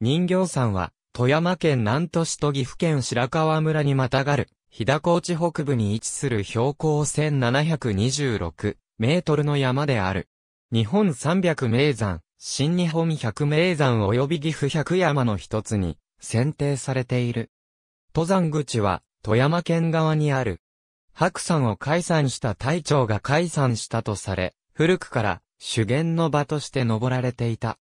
人形山は、富山県南都市と岐阜県白川村にまたがる、日高地北部に位置する標高1726メートルの山である。日本300名山、新日本100名山及び岐阜100山の一つに選定されている。登山口は富山県側にある。白山を解散した隊長が解散したとされ、古くから修験の場として登られていた。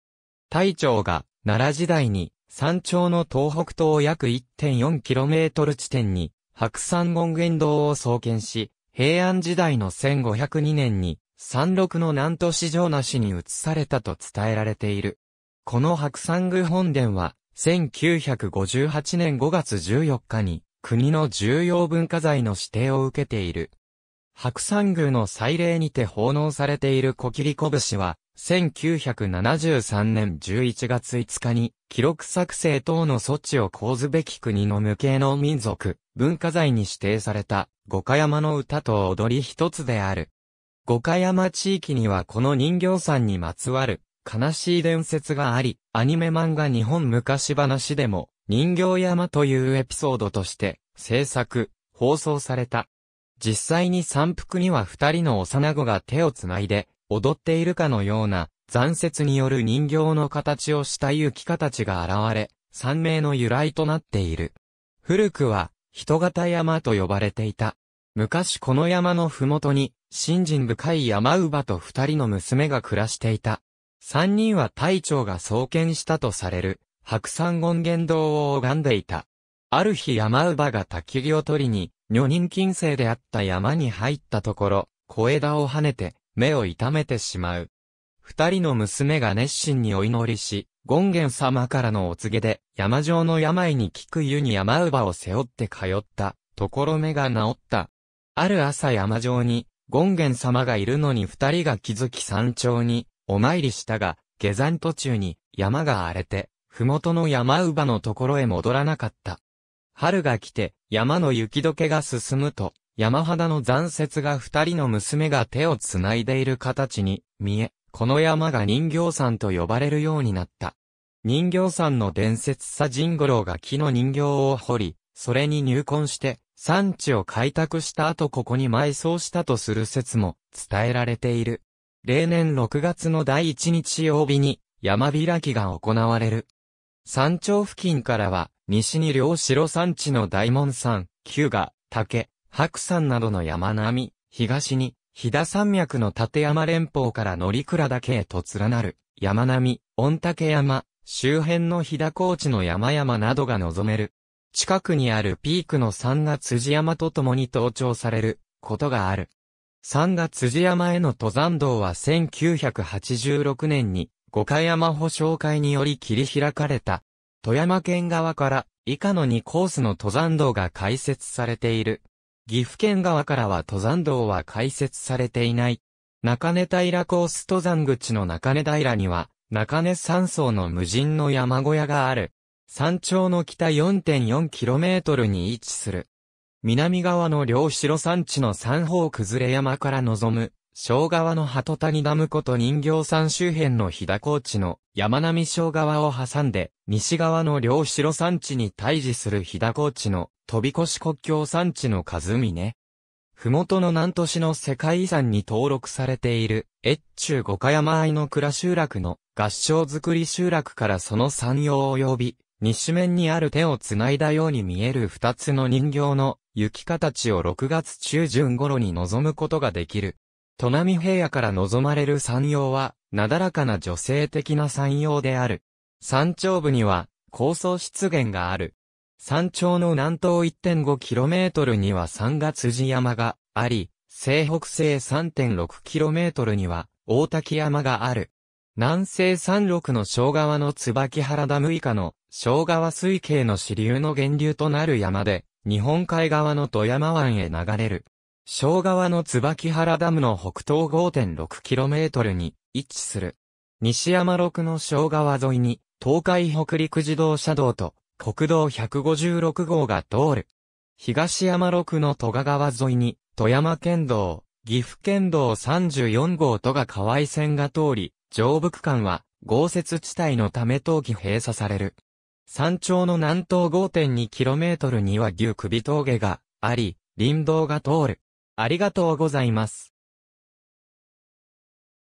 大長が奈良時代に山頂の東北東約 1.4km 地点に白山権現堂を創建し、平安時代の1502年に山麓の南都市城なしに移されたと伝えられている。この白山宮本殿は1958年5月14日に国の重要文化財の指定を受けている。白山宮の祭礼にて奉納されている小切り拳は、1973年11月5日に、記録作成等の措置を講ずべき国の無形の民族、文化財に指定された、五箇山の歌と踊り一つである。五箇山地域にはこの人形さんにまつわる、悲しい伝説があり、アニメ漫画日本昔話でも、人形山というエピソードとして、制作、放送された。実際に山腹には二人の幼子が手をつないで、踊っているかのような、残雪による人形の形をした雪形が現れ、山名の由来となっている。古くは、人型山と呼ばれていた。昔この山のふもとに、信心深い山乳と二人の娘が暮らしていた。三人は隊長が創建したとされる、白山権現堂を拝んでいた。ある日山乳が焚き木を取りに、女人禁制であった山に入ったところ、小枝を跳ねて、目を痛めてしまう。二人の娘が熱心にお祈りし、権現様からのお告げで、山上の病に効く湯に山乳を背負って通った、ところ目が治った。ある朝山上に、権現様がいるのに二人が気づき山頂に、お参りしたが、下山途中に、山が荒れて、麓の山乳のところへ戻らなかった。春が来て、山の雪解けが進むと、山肌の残雪が二人の娘が手を繋いでいる形に見え、この山が人形山と呼ばれるようになった。人形山の伝説さ神五郎が木の人形を掘り、それに入魂して、山地を開拓した後ここに埋葬したとする説も伝えられている。例年6月の第1日曜日に山開きが行われる。山頂付近からは西に両城山地の大門山、旧が、竹、白山などの山並み、東に、飛騨山脈の立山連峰から乗鞍岳へと連なる、山並み、御嶽山、周辺の飛騨高地の山々などが望める。近くにあるピークの山が辻山と共に登頂される、ことがある。山が辻山への登山道は1986年に、五箇山保障会により切り開かれた。富山県側から以下の2コースの登山道が開設されている。岐阜県側からは登山道は開設されていない。中根平コース登山口の中根平には、中根山荘の無人の山小屋がある。山頂の北 4.4km に位置する。南側の両白山地の三方崩れ山から望む小川の鳩谷ダムこと人形山周辺の日高地の山並小川を挟んで、西側の両城山地に対峙する日高地の飛び越し国境山地の数峰。ふもとの南都市の世界遺産に登録されている、越中五箇山愛の倉集落の合掌造り集落からその山陽及び、西面にある手を繋いだように見える二つの人形の雪形を6月中旬頃に望むことができる。都並平野から望まれる山陽は、なだらかな女性的な山陽である。山頂部には、高層湿原がある。山頂の南東 1.5km には三月寺山があり、西北西 3.6km には大滝山がある。南西山麓の小川の椿原ダム以下の小川水系の支流の源流となる山で、日本海側の富山湾へ流れる。小川の椿原ダムの北東 5.6km に位置する。西山六の小川沿いに、東海北陸自動車道と国道156号が通る。東山六の戸賀川沿いに、富山県道、岐阜県道34号戸賀河合線が通り、上部区間は豪雪地帯のため冬季閉鎖される。山頂の南東 5.2km には牛首峠があり、林道が通る。ありがとうございます。